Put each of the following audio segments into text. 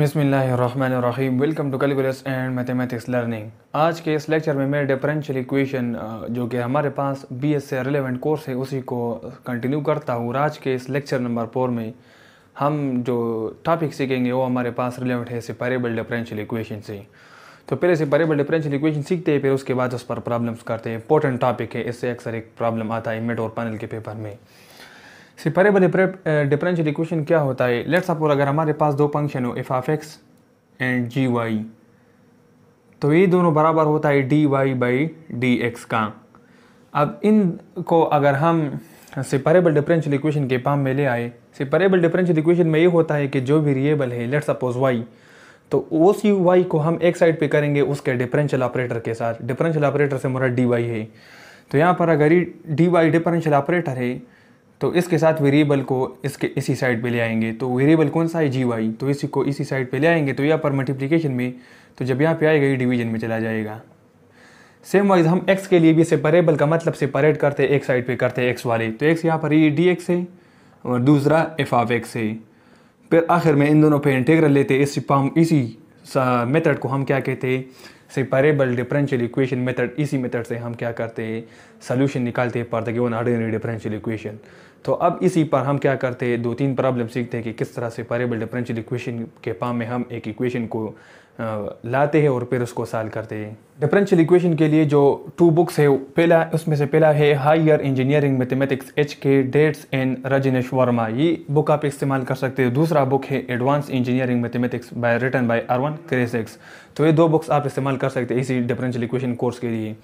बिसमीम welcome to calculus and mathematics learning आज के इस लेक्चर में मैं डिफरेंशियल इक्वेशन जो कि हमारे पास एस से रिलेवेंट कोर्स है उसी को कंटिन्यू करता हूँ आज के इस लेक्चर नंबर फोर में हम जो टॉपिक सीखेंगे वो हमारे पास रिलेवेंट है सेपरेबल डिफरेंशियल इक्वेशन से तो पहले सेपरेबल डिफरेंशियल इक्वेशन सीखते हैं फिर उसके बाद उस पर प्रॉब्लम्स करते हैं इंपॉर्टेंट टॉपिक है इससे अक्सर एक प्रॉब्लम आता है मेट और पैनल के पेपर में सिपरेबल डिफरेंशियल इक्वेशन क्या होता है लेट्स सपोज अगर हमारे पास दो फंक्शन हो F of X and G Y तो ये दोनों बराबर होता है D Y by D x का अब इन को अगर हम सिपरेबल डिफरेंशियल इक्वेशन के पाम में ले आए सिपरेबल डिफरेंशियल इक्वेशन में ये होता है कि जो वेरिएबल है लेट सपोज वाई तो उस यू वाई को हम एक साइड पे करेंगे उसके डिफरेंशियल ऑपरेटर के साथ डिफरेंशियल ऑपरेटर से मेरा डी वाई है तो यहाँ पर अगर ये डी वाई डिफरेंशियल ऑपरेटर है तो इसके साथ वेरिएबल को इसके इसी साइड पे ले आएंगे तो वेरिएबल कौन सा है जी वाई तो इसी को इसी साइड पे ले आएंगे तो यहाँ पर मल्टीप्लिकेशन में तो जब यहाँ पे आएगा ये डिवीजन में चला जाएगा सेम वाइज हम एक्स के लिए भी सेपरेबल का मतलब सेपरेट करते एक साइड पे करते एक्स वाले तो एक्स यहाँ पर ये डी एक्स है और दूसरा एफ ऑफ एक्स है फिर आखिर में इन दोनों पे इंटेग्रल लेते इस इसी मेथड को हम क्या कहते हैं सेपरेबल डिफरेंशियल इक्वेशन मेथड इसी मेथड से हम क्या करते हैं सोल्यूशन निकालते हैं पर द ऑर्डिनरी डिफरेंशियल इक्वेशन तो अब इसी पर हम क्या करते हैं दो तीन प्रॉब्लम सीखते हैं कि किस तरह से पेरेबल डिफरेंशियल इक्वेशन के पाम में हम एक इक्वेशन को लाते हैं और फिर उसको साल करते हैं डिफरेंशियल इक्वेशन के लिए जो टू बुक्स है पहला उसमें से पहला है higher engineering mathematics H K Dass and Rajnish Verma ये बुक आप इस्तेमाल कर सकते हैं दूसरा बुक है advance engineering mathematics by written by Erwin Kreyszig तो ये दो बुक्स आप इस्तेमाल कर सकते हैं इसी डिफरेंशियल इक्वेशन कोर्स के लिए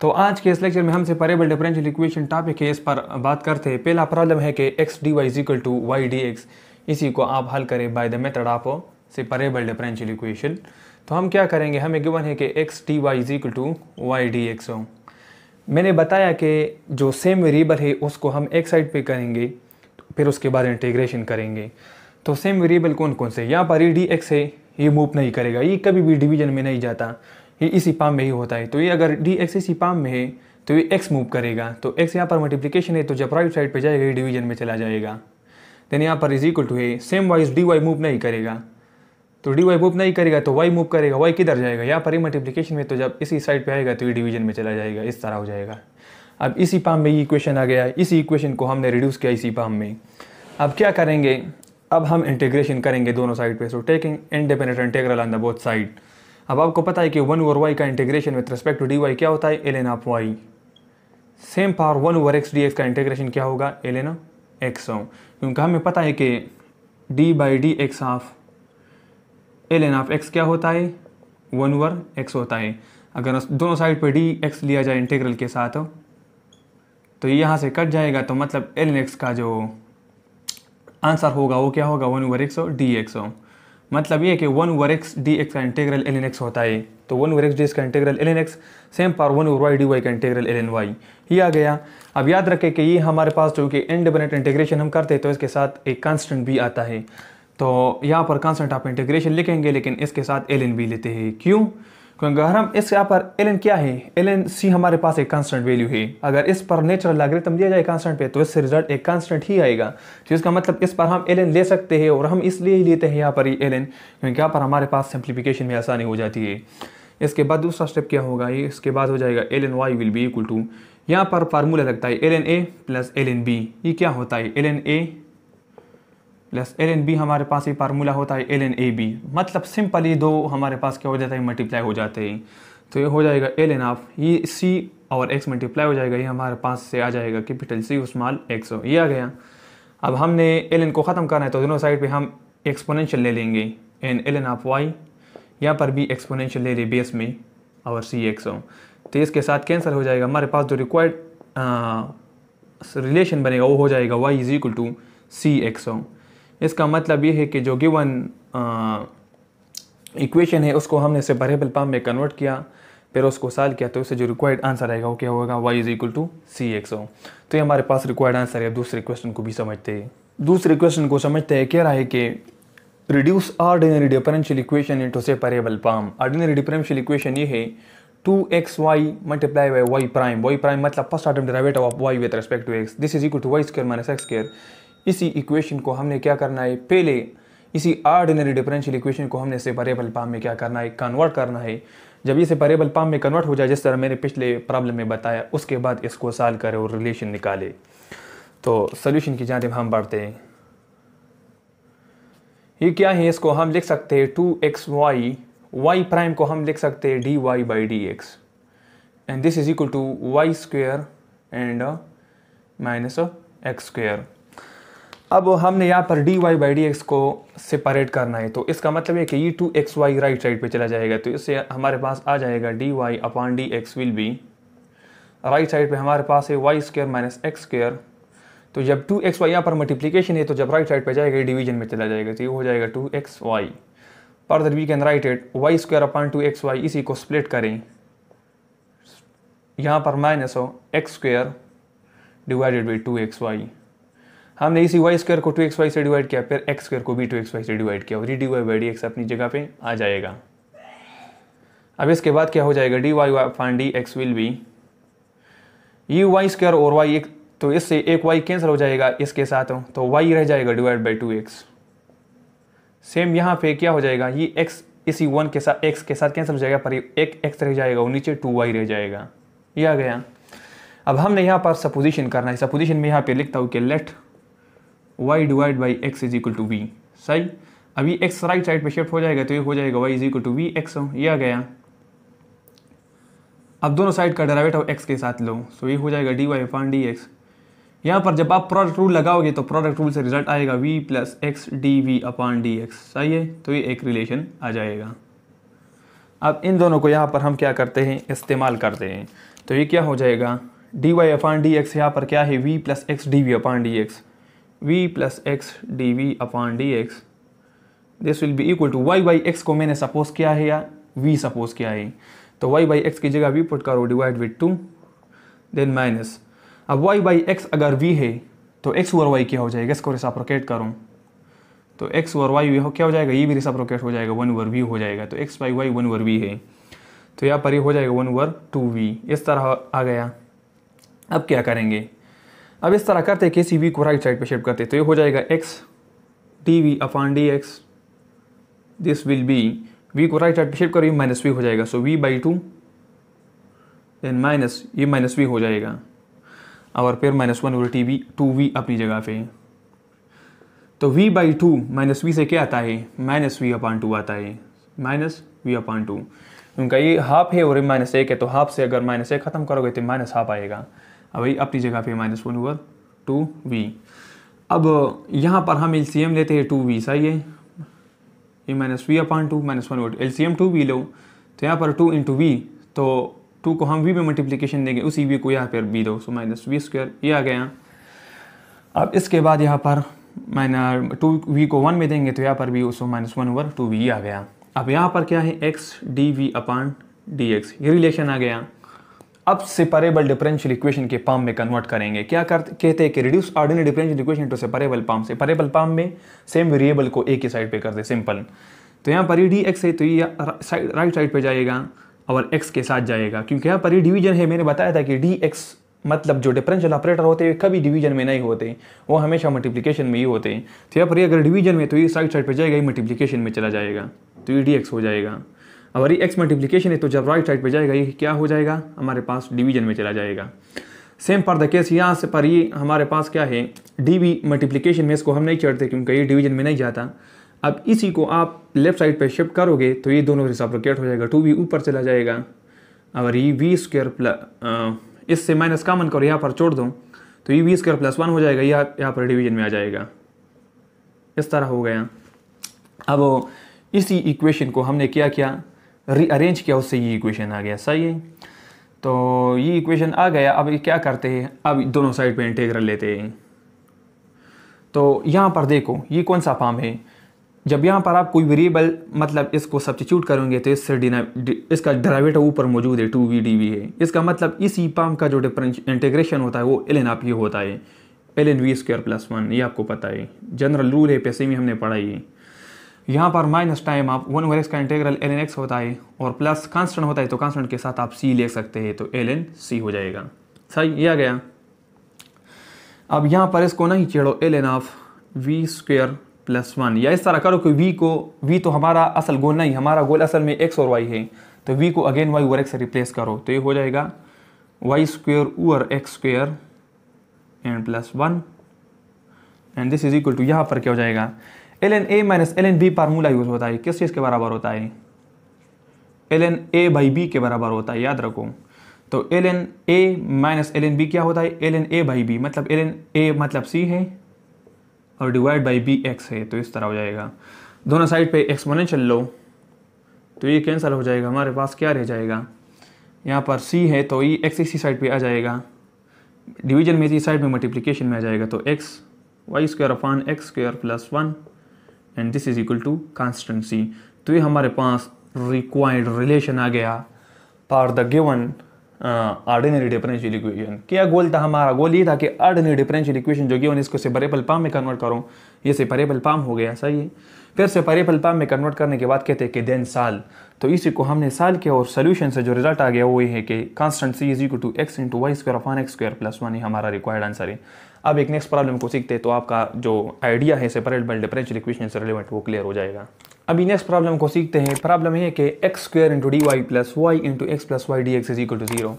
तो आज के इस लेक्चर में हमसे परेबल डिफरेंशियल इक्वेशन टॉपिक है इस पर बात करते हैं पहला प्रॉब्लम है कि X D Y equal to Y D X इसी को आप हल करें by the method of separable differential equation तो हम क्या करेंगे हमें गिवन है कि X D Y is equal to Y D x हो मैंने बताया कि जो सेम वेरिएबल है उसको हम एक साइड पे करेंगे तो फिर उसके बाद इंटीग्रेशन करेंगे तो सेम वेरिएबल कौन कौन से यहाँ पर ये डी एक्स है ये मूव नहीं करेगा ये कभी भी डिवीजन में नहीं जाता ये इसी पाम में ही होता है तो ये अगर डी एक्स इसी पाम में है तो ये एक्स मूव करेगा तो एक्स यहाँ पर मल्टीप्लिकेशन है तो जब राइट साइड पर जाएगा ये डिवीजन में चला जाएगा देन यहाँ पर इज इक्वल टू है सेम वाइज डी वाई मूव नहीं करेगा तो डी वाई मूव नहीं करेगा तो वाई मूव करेगा वाई किधर जाएगा यहाँ पर ही मल्टीप्लीकेशन में तो जब इसी साइड पे आएगा तो ये डिवीजन में चला जाएगा इस तरह हो जाएगा अब इसी पाम में ये इक्वेशन आ गया इसी इक्वेशन को हमने रिड्यूस किया इसी पाम में अब क्या करेंगे अब हम इंटीग्रेशन करेंगे दोनों साइड पे so taking independent integral on the both side अब आपको पता है कि वन ओवर वाई का integration with respect to D Y क्या होता है L N of Y same power one over x D x का इंटीग्रेशन क्या होगा एलेन एक्स क्योंकि हमें पता है कि D by D x of L N of X क्या होता है वन ओवर एक्स होता है अगर दोनों साइड पे डी एक्स लिया जाए इंटीग्रल के साथ तो ये यहाँ से कट जाएगा तो मतलब एल एन एक्स का जो आंसर होगा वो क्या होगा वन ओवर एक्स और डी एक्स हो मतलब ये कि one over x D x का इंटीग्रल एल एन एक्स होता है तो one over x D x का integral l n x same for one over y d y का इंटीग्रल एल एन वाई ये आ गया अब याद रखें कि ये हमारे पास जो कि इंडिपेंडेंट इंटीग्रेशन हम करते हैं तो इसके साथ एक कांस्टेंट भी आता है तो यहाँ पर कॉन्सेंट आप इंटीग्रेशन लिखेंगे लेकिन इसके साथ एल भी लेते हैं क्यों क्योंकि अगर हम इस यहाँ पर एल क्या है एल सी हमारे पास एक कांस्टेंट वैल्यू है अगर इस पर नेचुरल लॉगरिथम दिया जाए कांस्टेंट पे तो इससे रिजल्ट एक कांस्टेंट ही आएगा तो इसका मतलब इस पर हम एल ले सकते हैं और हम इसलिए ही लेते हैं यहाँ पर एल एन क्योंकि यहाँ पर हमारे पास सिंप्लीफिकेशन में आसानी हो जाती है इसके बाद दूसरा स्टेप क्या होगा ये इसके बाद हो जाएगा l n y will be equal to यहाँ पर फार्मूला लगता है l n a plus l n b ये क्या होता है l n a plus l n b हमारे पास ये फार्मूला होता है एल एन ए बी मतलब सिंपल ये दो हमारे पास क्या हो जाता है मल्टीप्लाई हो जाते हैं तो ये हो जाएगा एल एन ऑफ ये सी और एक्स मल्टीप्लाई हो जाएगा ये हमारे पास से आ जाएगा कैपिटल सी स्मॉल एक्स ये आ गया अब हमने एल एन को ख़त्म करना है तो दोनों साइड पर हम एक्सपोनेंशियल ले लेंगे n l N of y यहाँ पर भी एक्सपोनेंशियल ले लें बेस में और सी एक्स ओ तो इसके साथ कैंसिल हो जाएगा हमारे पास जो रिक्वायर्ड रिलेशन बनेगा वो हो जाएगा y is equal to c x ओ इसका मतलब ये है कि जो गिवन इक्वेशन है उसको हमने इसे वेरिएबल पाम में कन्वर्ट किया फिर उसको साल किया तो उसे जो रिक्वायर्ड आंसर आएगा वो क्या होगा y is equal to c x ओ तो ये हमारे पास रिक्वायर्ड आंसर है दूसरे क्वेश्चन को भी समझते हैं दूसरे क्वेश्चन को समझते हैं कह रहा है कि reduce ordinary differential equation into separable form ordinary differential equation ये है two x y multiply by y prime y prime मतलब first order derivative of y with respect to x this is equal to y square minus x square इसी इक्वेशन को हमने क्या करना है पहले इसी आर्डिनरी डिफरेंशियल इक्वेशन को हमने इसे वेरिएबल पाम में क्या करना है कन्वर्ट करना है जब इसे वेरिएबल पाम में कन्वर्ट हो जाए जिस तरह मैंने पिछले प्रॉब्लम में बताया उसके बाद इसको सॉल्व करें और रिलेशन निकाले तो सोल्यूशन की जानब हम बढ़ते हैं ये क्या है इसको हम लिख सकते हैं two x y y prime को हम लिख सकते हैं d Y by D x and this is equal to y square and minus x square अब हमने यहाँ पर d Y by D x को सेपरेट करना है तो इसका मतलब है कि ई two x y right side पे चला जाएगा तो इससे हमारे पास आ जाएगा d y upon d x will B right side पे हमारे पास है y square minus x square तो जब टू एक्स वाई यहाँ पर मल्टीप्लीकेशन है तो जब राइट साइड पर जाएगा डिवीजन में चला जाएगा तो ये हो जाएगा टू एक्स वाई पर दर we can write it y square upon two x y इसी को स्प्लिट करें यहाँ पर माइनस हो x square divided by two x y हमने इसी वाई स्क्वायर को टू एक्स वाई से डिवाइड किया फिर एक्स स्क्वायर को भी टू एक्स वाई से डिवाइड किया और ये d Y by D x अपनी जगह पे आ जाएगा अब इसके बाद क्या हो जाएगा डी वाई फाइन डी एक्स विल बी ये वाई स्क्वायर और वाई एक तो इससे एक वाई कैंसिल हो जाएगा इसके साथ तो वाई रह जाएगा divide by two x same यहाँ पे क्या हो जाएगा ये एक्स इसी वन के साथ एक्स के साथ कैंसिल हो जाएगा पर एक एक्स रह जाएगा और नीचे टू वाई रह जाएगा ये आ गया अब हमने यहाँ पर सपोजिशन करना है सपोजिशन में यहाँ पे लिखता हूँ कि let y divide by x is equal to v सही अभी एक्स राइट साइड पर शिफ्ट हो जाएगा तो ये हो जाएगा y is equal to v x ये आ गया अब दोनों साइड का डेरावेटिव एक्स के साथ लो सो ये हो जाएगा d y upon d x यहाँ पर जब आप प्रोडक्ट रूल लगाओगे तो प्रोडक्ट रूल से रिजल्ट आएगा v plus x d v upon d x सही है तो ये एक रिलेशन आ जाएगा अब इन दोनों को यहाँ पर हम क्या करते हैं इस्तेमाल करते हैं तो ये क्या हो जाएगा d y upon d x यहाँ पर क्या है v plus x d v upon d x v plus x d v upon d x this will be equal to y by x को मैंने सपोज किया है या v सपोज किया है तो y बाई एक्स की जगह v पुट करो divide with two then minus अब y बाई एक्स अगर v है तो x और y क्या हो जाएगा इसको रिसाप्रोकेट करूँ तो x और y हो क्या हो जाएगा ये भी रिसाप्रोकेट हो जाएगा वन वर v हो जाएगा तो x by y one over v है तो यहाँ पर ये हो जाएगा वन वर टू वी इस तरह आ गया अब क्या करेंगे अब इस तरह करते के सी वी को राइट साइड पर शिफ्ट करते तो ये हो जाएगा x d v upon d x this will be v को राइट साइड पर शिफ्ट ये माइनस वी हो जाएगा so v by two then minus ये माइनस वी हो जाएगा और फिर माइनस वन उल्टी टी वी टू वी अपनी जगह पे तो v by two minus v से क्या आता है माइनस वी अपान टू आता है माइनस वी अपान टू उनका ये हाफ है और माइनस एक है तो हाफ से अगर माइनस एक खत्म करोगे तो माइनस हाफ आएगा अब भाई अपनी जगह पे minus one over two v अब यहाँ पर हम एल सी एम लेते हैं टू वी सही है ये minus v upon two minus one over l c m two v लो तो यहाँ पर टू इंटू वी तो टू को हम वी में मल्टीप्लीकेशन देंगे उसी वी को यहाँ पर वी दो सो माइनस वी स्क्वायर ये आ गया अब इसके बाद यहाँ पर माइनस टू वी को वन में देंगे तो यहाँ पर भी उसको minus one over two v आ गया अब यहाँ पर क्या है x d v upon d x ये रिलेशन आ गया अब सेपरेबल डिफरेंशियल इक्वेशन के पाम में कन्वर्ट करेंगे क्या करते कहते हैं कि reduce ordinary differential equation to separable form separable form में सेम वेरिएबल को ए ही साइड पे कर दे सिंपल तो यहाँ पर ही डी एक्स है तो ये राइट साइड पे जाएगा और एक्स के साथ जाएगा क्योंकि यहाँ पर ही डिवीजन है मैंने बताया था कि डी एक्स मतलब जो डिफरेंशियल ऑपरेटर होते हैं कभी डिवीजन में नहीं होते वो हमेशा मल्टीप्लिकेशन में ही होते हैं तो यहाँ पर अगर डिवीजन में तो ये साइड साइड पर जाएगा ये मल्टीप्लीकेशन में चला जाएगा तो ये डी एक्स हो जाएगा हमारी एक्स मल्टीप्लीकेशन है तो जब राइट साइड पर जाएगा ये क्या हो जाएगा हमारे पास डिवीजन में चला जाएगा सेम फॉर द केस यहाँ से पर ये हमारे पास क्या है डी वी मल्टीप्लीकेशन में इसको हम नहीं चढ़ते क्योंकि ये डिवीजन में नहीं जाता अब इसी को आप लेफ्ट साइड पर शिफ्ट करोगे तो ये दोनों हिसाब रोकेट हो जाएगा टू वी ऊपर चला जाएगा और ये वी स्क्र प्लस इससे माइनस कामन करो यहाँ पर छोड़ दो तो ये वी स्क्र प्लस वन हो जाएगा यह यहाँ पर डिवीजन में आ जाएगा इस तरह हो गया अब इसी इक्वेशन को हमने क्या किया रीअरेंज किया उससे ये इक्वेशन आ गया सही है तो ये इक्वेशन आ गया अब क्या करते हैं अब दोनों साइड पे इंटीग्रल लेते हैं तो यहाँ पर देखो ये कौन सा फॉर्म है जब यहाँ पर आप कोई वेरिएबल मतलब इसको सब्सटीट्यूट करेंगे तो इससे डिना इसका ड्राइवेटर ऊपर मौजूद है टू वी डी वी है इसका मतलब इस ई पाम का जो डिफरेंस इंटीग्रेशन होता है वो एल एन आप ही होता है l n v square plus one ये आपको पता है जनरल रूल है पैसे में हमने पढ़ाई है यहाँ पर माइनस टाइम आप वन ओवर एक्स का इंटीग्रल एल एन एक्स होता है और प्लस कांस्टेंट होता है तो कांस्टेंट के साथ आप सी ले सकते हैं तो एल एन सी हो जाएगा सही यह आ गया अब यहाँ पर इसको नहीं छेड़ो l N of v square plus one या इस तरह करो कि वी को वी तो हमारा असल गोल नहीं हमारा गोल असल में एक्स और वाई है तो वी को again y over x replace करो तो ये हो जाएगा y square over x square and plus one and this is equal to यहाँ पर क्या हो जाएगा एल एन ए minus l n b formula use होता है किस चीज़ के बराबर होता है l n a by b के बराबर होता है याद रखो तो एल एन ए माइनस एल एन बी क्या होता है l n a by b मतलब एल एन ए मतलब सी है और डिवाइड बाई बी एक्स है तो इस तरह हो जाएगा दोनों साइड पे एक्सपोनेंशियल लो तो ये कैंसिल हो जाएगा हमारे पास क्या रह जाएगा यहाँ पर सी है तो ये एक्स इसी साइड पे आ जाएगा डिवीजन में इसी साइड में मल्टीप्लिकेशन में आ जाएगा तो x y square upon x square plus one and this is equal to constant c तो ये हमारे पास रिक्वायर्ड रिलेशन आ गया for the given ordinary differential equation क्या गोल था हमारा गोल ये था कि ऑर्डिनरी डिफरेंशियल इक्वेशन जो गिवन इसको सेपरेबल पाम में कन्वर्ट करूँ ये सेपरेबल पाम हो गया सही है फिर से पेरेबल पाम में कन्वर्ट करने के बाद कहते हैं कि देन साल तो इसी को हमने साल किया और सोल्यूशन से जो रिजल्ट आ गया वो ये है कि constant c is two x into y square upon x square plus one ही हमारा रिक्वायर्ड आंसर है अब एक नेक्स्ट प्रॉब्लम को सीखते हैं तो आपका जो आइडिया है सेपरेबल डिफरेंशियल इक्वेशन से रिलेवेंट वो क्लियर हो जाएगा अभी नेक्स्ट प्रॉब्लम को सीखते हैं प्रॉब्लम ये है कि x square into d y plus y into x plus y D x is equal to zero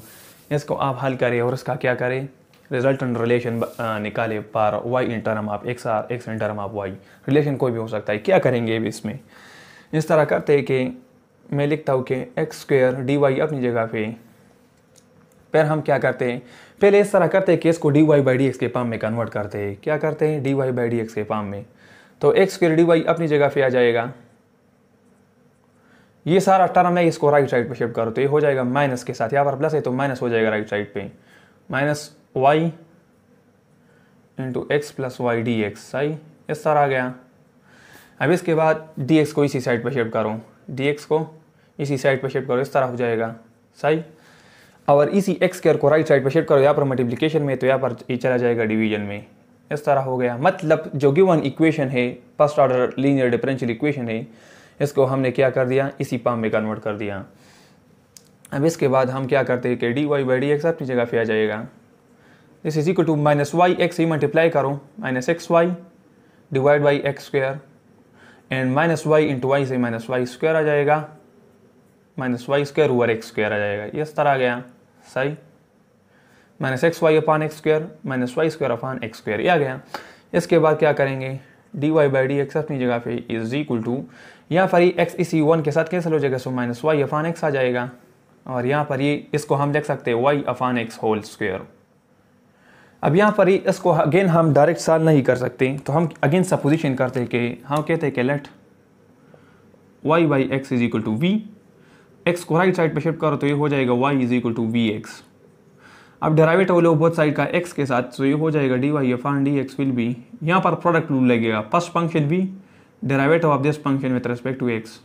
इसको आप हल करें और इसका क्या करें रिजल्टेंट रिलेशन uh, निकाले for y in term of x or x in term of y relation कोई भी हो सकता है क्या करेंगे अब इसमें इस तरह करते हैं कि मैं लिखता हूँ कि एक्स स्क्वेयर डी वाई अपनी जगह पे फिर हम क्या करते हैं पहले इस तरह करते हैं कि इसको d Y by D x के पाम में कन्वर्ट करते हैं क्या करते हैं d Y by D x के पाम में तो एक्स स्क्र डी वाई अपनी जगह पे आ जाएगा ये सारा टर्म है इसको राइट साइड पे शिफ्ट करो तो ये हो जाएगा माइनस के साथ यहाँ पर प्लस है तो माइनस हो जाएगा राइट साइड पे minus y into x plus y D x सही इस तरह आ गया अब इसके बाद डी एक्स को इसी साइड पर शिफ्ट करो डी एक्स को इसी साइड पर शिफ्ट करो इस तरह हो जाएगा सही और इसी एक्स स्क्र को राइट साइड पर शिफ्ट करो यहाँ पर मल्टीप्लिकेशन में तो यहाँ पर ये चला जाएगा डिवीजन में इस तरह हो गया मतलब जो गिवन इक्वेशन है first order linear differential equation है इसको हमने क्या कर दिया इसी पाम में कन्वर्ट कर दिया अब इसके बाद हम क्या करते हैं कि d Y by D x अपनी जगह पे आ जाएगा this is equal to minus y x ही मल्टीप्लाई करो minus x y divide by x square and minus y into y से माइनस वाई स्क्वायर आ जाएगा minus y square over x square आ जाएगा इस तरह आ गया सही minus x y upon x square minus y square upon x square ये आ गया इसके बाद क्या करेंगे d Y by D x अपनी जगह पे इज इक्वल टू यहाँ पर ही एक्स इसी वन के साथ कैंसिल हो जाएगा so minus y upon x आ जाएगा और यहाँ पर ये इसको हम देख सकते हैं y upon x whole square अब यहाँ पर ही इसको अगेन हम डायरेक्ट साल नहीं कर सकते तो हम अगेन सपोजिशन करते कि हम हाँ, कहते हैं कि let y by x is equal to v x को राइट साइड पर शिफ्ट करो तो ये हो जाएगा y is equal to v x अब डेराइवेट हो लो बोथ साइड का एक्स के साथ तो ये हो जाएगा d y upon d x will be यहाँ पर प्रोडक्ट रूल लगेगा फर्स्ट फंक्शन भी derivative of this function with respect to x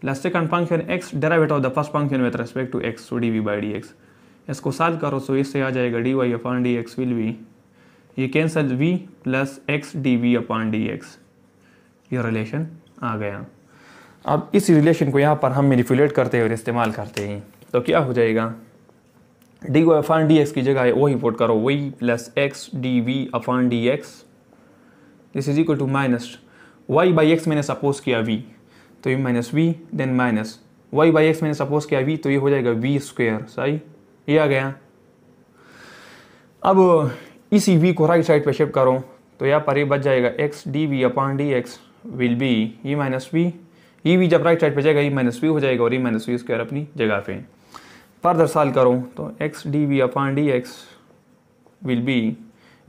plus second function x derivative of the first function with respect to x so d v by D x इसको solve करो so इससे आ जाएगा d y upon d x will be ये cancel v plus x d v upon d x ये relation आ गया अब इस रिलेशन को यहाँ पर हम मेनिफुलेट करते हैं और इस्तेमाल करते हैं तो क्या हो जाएगा d y upon d x की जगह वही पुट करो वही plus x d v upon d x this is equal to minus y by x मैंने सपोज किया वी तो ये minus v then minus y by x मैंने सपोज किया वी तो ये हो जाएगा वी स्क्वेयर सही ये आ गया अब इसी वी को राइट साइड पे शिफ्ट करो तो यहाँ पर ये बच जाएगा x d v upon d x will be e minus v e v जब राइट साइड पे जाएगा ई माइनस वी हो जाएगा और ई माइनस वी स्क्वायर अपनी जगह पे फर्दर साल करो तो x d v upon d x will be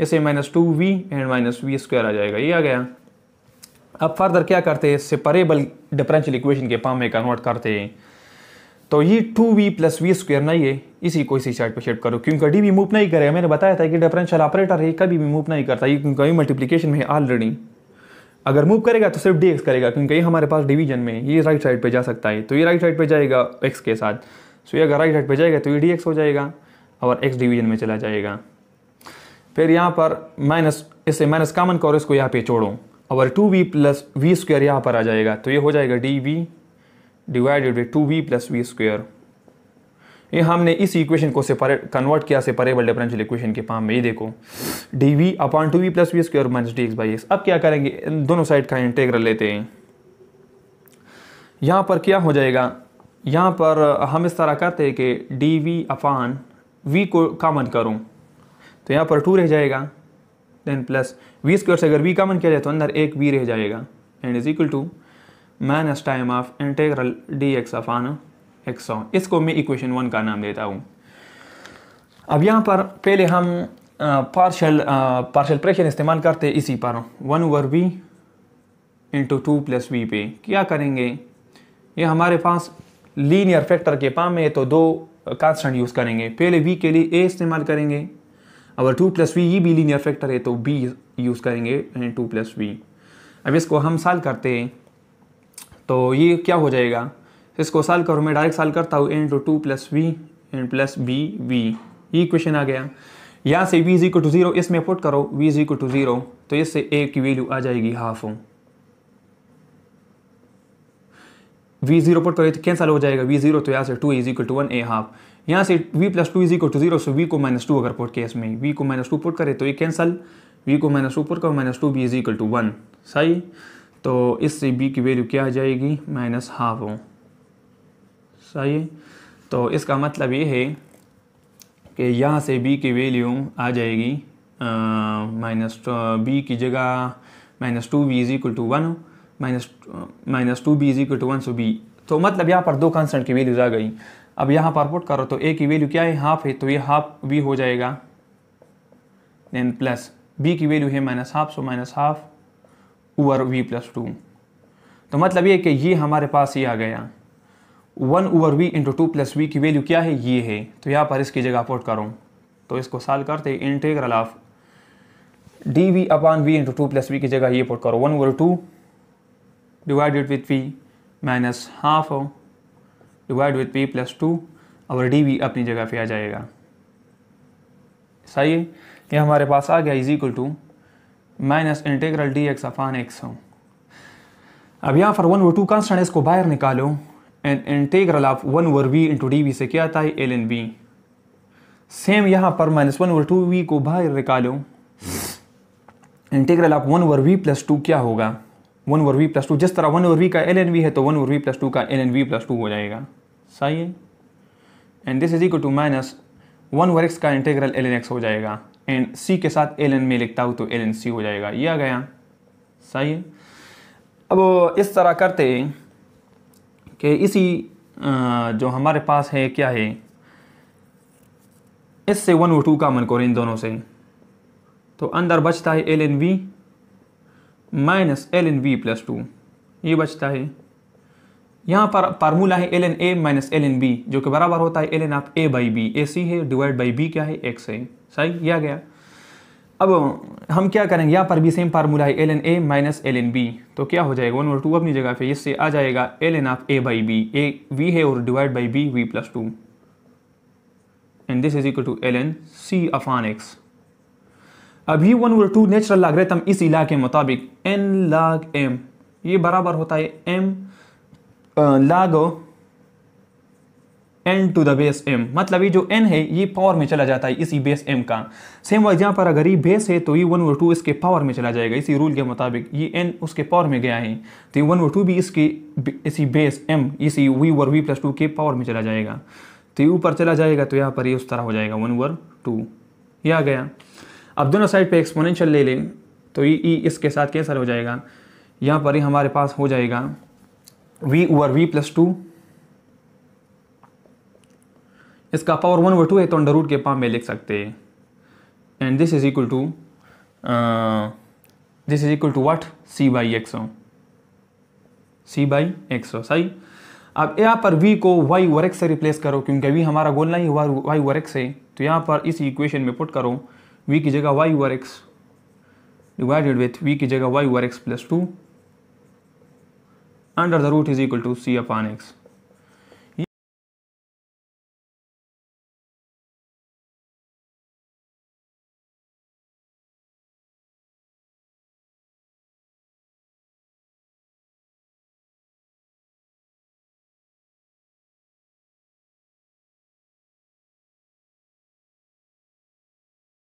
इसे minus two v and minus v square आ जाएगा ये आ गया अब फर्दर क्या करते हैं सेपरेबल डिफरेंशियल इक्वेशन के पाम में कन्वर्ट करते हैं तो ये two v plus v square ना ये इसी को इसी साइड पर शिफ्ट करो क्योंकि कभी भी मूव नहीं करेगा मैंने बताया था कि डिफरेंशियल ऑपरेटर है कभी भी मूव नहीं करता ये कभी मल्टीप्लीकेशन में ऑलरेडी अगर मूव करेगा तो सिर्फ डी एक्स करेगा क्योंकि ये हमारे पास डिवीजन में ये राइट साइड पे जा सकता है तो ये राइट साइड पे जाएगा एक्स के साथ सो ये अगर राइट साइड पे जाएगा तो ये डी एक्स हो जाएगा और एक्स डिवीजन में चला जाएगा फिर यहाँ पर माइनस इससे माइनस कॉमन करो इसको यहाँ पे छोड़ो और two v plus v square यहाँ पर आ जाएगा तो ये हो जाएगा d v divided by two v plus v square ये हमने इस इक्वेशन को सेपरेट कन्वर्ट किया सेपरेबल डिफरेंशियल इक्वेशन के फॉर्म में ये देखो d v upon two v plus v square minus d x by x अब क्या करेंगे इन दोनों साइड का इंटेग्रल लेते हैं यहाँ पर क्या हो जाएगा यहाँ पर हम इस तरह कहते हैं कि डी वी अपॉन वी को कामन करूँ तो यहाँ पर टू रह जाएगा देन प्लस वी स्क्वेयर से अगर वी कामन किया जाए तो अंदर एक वी रह जाएगा and is equal to minus time of integral d x of on x on इसको मैं इक्वेशन वन का नाम देता हूँ अब यहाँ पर पहले हम पार्शल पार्शल प्रेशर इस्तेमाल करते इसी पर one over v into two plus v पे क्या करेंगे ये हमारे पास लीनियर फैक्टर के पाम में तो दो कांस्टेंट यूज़ करेंगे पहले वी के लिए ए इस्तेमाल करेंगे अगर टू प्लस वी ये भी लीनियर फैक्टर है तो बी यूज़ करेंगे टू प्लस वी अब इसको हम साल करते हैं तो ये क्या हो जाएगा इसको सॉल्व करो मैं डायरेक्ट सॉल्व करता हूँ A into two plus v and plus B v ये इक्वेशन आ गया यहाँ से v is equal to zero इसमें पुट करो v is equal to zero तो इससे ए की वैल्यू आ जाएगी हाफ वी जीरो पुट करो तो कैंसल हो जाएगा वी जीरो तो यहाँ से two is equal to one A half यहाँ से v plus two is equal to zero so v को माइनस टू अगर पुट किया इसमें वी को माइनस टू पुट करे तो ये कैंसल वी को माइनस टू पुट करो minus two B is equal to one सही तो इससे बी की वैल्यू क्या आ जाएगी माइनस हाफ ओम सही है तो इसका मतलब ये है कि यहाँ से बी की वैल्यू आ जाएगी माइनस बी की जगह minus two B is equal to one minus minus two B is equal to one so B तो मतलब यहाँ पर दो कॉन्स्टेंट की वैल्यूज आ गई अब यहाँ पर पुट करो तो ए की वैल्यू क्या है हाफ है तो ये हाफ बी हो जाएगा देन प्लस बी की वैल्यू है minus half so minus half over v plus two तो मतलब ये कि ये हमारे पास ये आ गया one over v into two plus v की वैल्यू क्या है ये है तो यहाँ पर इसकी जगह पोट करो तो इसको साल करते integral of d v upon v into two plus v की जगह ये पोट करो one over two divided with v minus half divide with v plus two और डी वी अपनी जगह पर आ जाएगा सही है ये हमारे पास आ गया is equal to minus integral d x upon x हो अब यहाँ पर वन वो टू कांस्टेंट इसको बाहर निकालो and integral of one over v into d v से क्या आता है एल एन वी सेम यहाँ पर minus one over two v को बाहर निकालो integral of one over v plus two क्या होगा one over v plus two जिस तरह वन ओवर वी का एल एन वी है तो one over v plus two का l n v plus two हो जाएगा सही है and this is equal to minus one over x का इंटीग्रल एल एन एक्स हो जाएगा एंड सी के साथ एल एन में लिखता हूँ तो एल एन सी हो जाएगा ये आ गया सही है अब इस तरह करते कि इसी जो हमारे पास है क्या है इससे वन और टू कामन करें इन दोनों से तो अंदर बचता है l n v minus l n v plus two ये बचता है यहाँ पर फार्मूला है एल एन ए माइनस एल एन बी जो कि बराबर होता है l N of A by B A C है डिवाइड बाई बी क्या है एक्स है सही यह गया अब हम क्या करेंगे यहाँ पर भी सेम फार्मूला है एल एन ए माइनस एल एन बी तो क्या हो जाएगा वन और टू अपनी जगह पे इससे आ जाएगा l N of A by B A v है और divide by B v plus two and this is equal to l n C upon x अभी वन और टू नेचुरल लॉगरिथम इस इलाके मुताबिक एन लाग एम ये बराबर होता है m log n to the base m मतलब ये जो एन है ये पावर में चला जाता है इसी बेस एम का सेम वाइज यहाँ पर अगर ये बेस है तो ये वन वो टू इसके पावर में चला जाएगा इसी रूल के मुताबिक ये एन उसके पावर में गया है तो ये वन वो टू भी इसके इसी बेस एम इसी v over v plus two के पावर में चला जाएगा तो ये ऊपर चला जाएगा तो यहाँ पर ये उस तरह हो जाएगा वन वर टू ये आ गया अब दोनों साइड पर एक्सपोनेंशियल ले लें तो ये ई इसके साथ कैंसर हो जाएगा यहाँ पर ही हमारे पास हो जाएगा v over v plus two इसका पावर वन ओवर टू है तो अंडर रूट के पाप में लिख सकते हैं and this is equal to this is equal to what C by x C by x सही अब यहाँ पर v को y ओवर x से रिप्लेस करो क्योंकि v हमारा गोल नहीं हुआ y ओवर x है तो यहाँ पर इस इक्वेशन में पुट करो v की जगह y over x divided with v की जगह y over x plus two Under the root is equal to c upon x